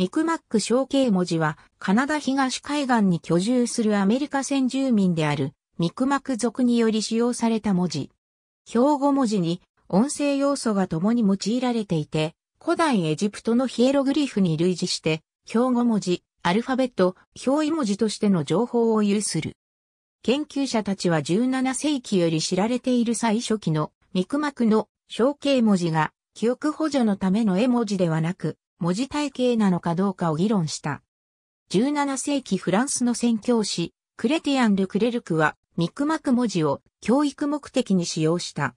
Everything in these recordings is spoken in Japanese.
ミクマック象形文字は、カナダ東海岸に居住するアメリカ先住民である、ミクマク族により使用された文字。標語文字に、音声要素が共に用いられていて、古代エジプトのヒエログリフに類似して、標語文字、アルファベット、表意文字としての情報を有する。研究者たちは17世紀より知られている最初期のミクマクの象形文字が記憶補助のための絵文字ではなく文字体系なのかどうかを議論した。17世紀フランスの宣教師、クレティアン・ル・クレルクは、ミクマク文字を教育目的に使用した。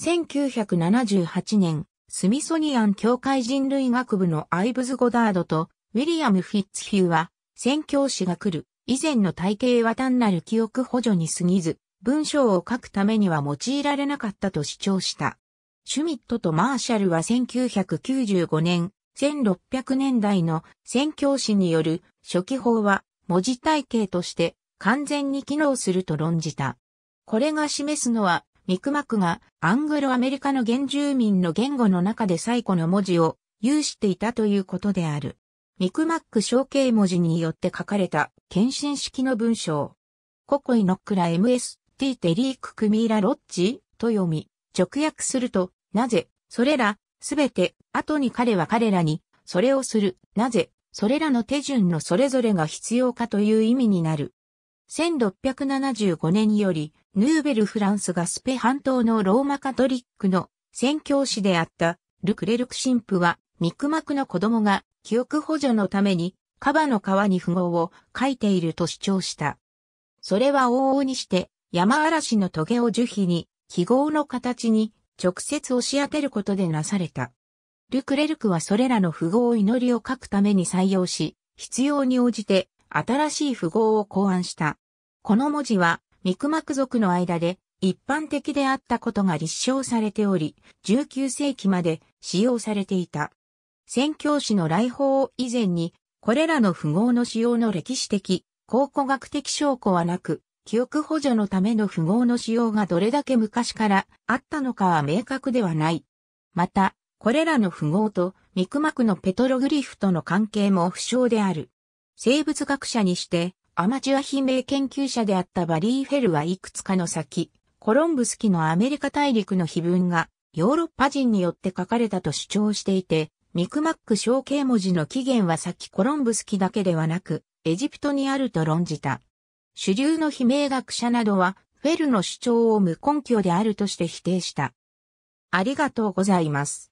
1978年、スミソニアン教会人類学部のアイブズ・ゴダードと、ウィリアム・フィッツヒューは、宣教師が来る、以前の体系は単なる記憶補助に過ぎず、文章を書くためには用いられなかったと主張した。シュミットとマーシャルは1995年、1600年代の宣教師による初期法は文字体系として完全に機能すると論じた。これが示すのは、ミクマクがアングロアメリカの原住民の言語の中で最古の文字を有していたということである。ミクマック象形文字によって書かれた献身式の文章。ココイノックラ MST テリーククミーラロッチと読み、直訳すると、なぜ、それら、すべて、後に彼は彼らに、それをする、なぜ、それらの手順のそれぞれが必要かという意味になる。1675年より、ヌーベルフランスがスペ半島のローマカトリックの宣教師であったルクレルク神父は、ミクマクの子供が記憶補助のためにカバの川に符号を書いていると主張した。それは往々にして山嵐の棘を樹皮に記号の形に直接押し当てることでなされた。ルクレルクはそれらの符号を祈りを書くために採用し、必要に応じて新しい符号を考案した。この文字は、ミクマク族の間で一般的であったことが立証されており、19世紀まで使用されていた。宣教師の来訪以前に、これらの符号の使用の歴史的、考古学的証拠はなく、記憶補助のための符号の使用がどれだけ昔からあったのかは明確ではない。また、これらの符号とミクマクのペトログリフとの関係も不詳である。生物学者にしてアマチュア悲鳴研究者であったバリー・フェルはいくつかの先、コロンブス期のアメリカ大陸の碑文がヨーロッパ人によって書かれたと主張していて、ミクマック象形文字の起源は先コロンブス期だけではなく、エジプトにあると論じた。主流の悲鳴学者などは、フェルの主張を無根拠であるとして否定した。ありがとうございます。